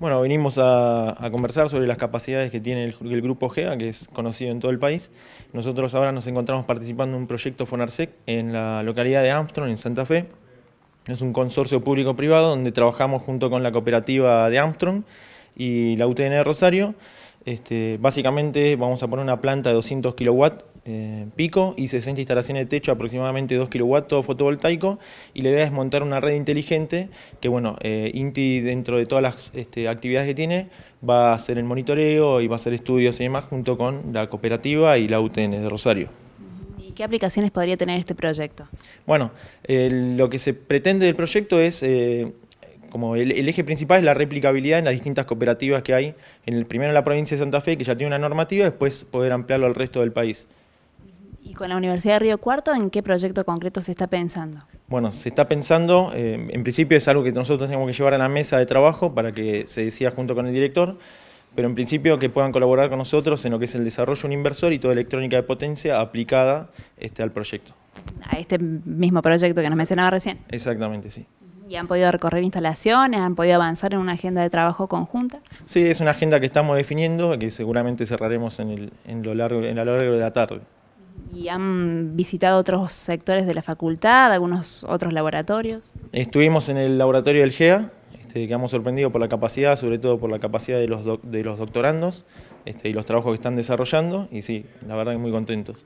Bueno, vinimos a, conversar sobre las capacidades que tiene el, Grupo GEA, que es conocido en todo el país. Nosotros ahora nos encontramos participando en un proyecto FONARSEC en la localidad de Armstrong, en Santa Fe. Es un consorcio público-privado donde trabajamos junto con la cooperativa de Armstrong y la UTN de Rosario. Este, básicamente vamos a poner una planta de 200 kilowatts eh, pico y 60 instalaciones de techo, aproximadamente 2 kW fotovoltaico. Y la idea es montar una red inteligente que, bueno, eh, INTI dentro de todas las este, actividades que tiene va a hacer el monitoreo y va a hacer estudios y demás junto con la cooperativa y la UTN de Rosario. ¿Y qué aplicaciones podría tener este proyecto? Bueno, lo que se pretende del proyecto es eh, como el, eje principal es la replicabilidad en las distintas cooperativas que hay, en el, primero en la provincia de Santa Fe, que ya tiene una normativa, después poder ampliarlo al resto del país con la Universidad de Río Cuarto, ¿en qué proyecto concreto se está pensando? Bueno, se está pensando, eh, en principio es algo que nosotros tenemos que llevar a la mesa de trabajo para que se decida junto con el director, pero en principio que puedan colaborar con nosotros en lo que es el desarrollo de un inversor y toda electrónica de potencia aplicada este, al proyecto. A este mismo proyecto que nos mencionaba recién. Exactamente, sí. ¿Y han podido recorrer instalaciones? ¿Han podido avanzar en una agenda de trabajo conjunta? Sí, es una agenda que estamos definiendo, que seguramente cerraremos en, lo largo, en lo largo de la tarde. ¿Y han visitado otros sectores de la facultad, algunos otros laboratorios? Estuvimos en el laboratorio del GEA, este, quedamos sorprendidos por la capacidad, sobre todo por la capacidad de los, de los doctorandos este, y los trabajos que están desarrollando, y sí, la verdad que muy contentos.